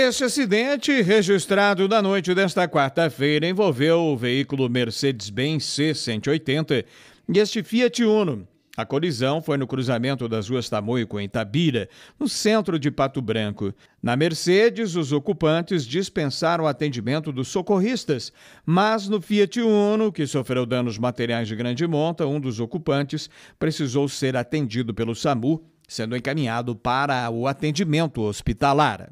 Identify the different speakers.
Speaker 1: Este acidente, registrado na noite desta quarta-feira, envolveu o veículo Mercedes-Benz C180 e este Fiat Uno. A colisão foi no cruzamento das ruas Tamoico em Tabira, no centro de Pato Branco. Na Mercedes, os ocupantes dispensaram o atendimento dos socorristas, mas no Fiat Uno, que sofreu danos materiais de grande monta, um dos ocupantes precisou ser atendido pelo SAMU, sendo encaminhado para o atendimento hospitalar.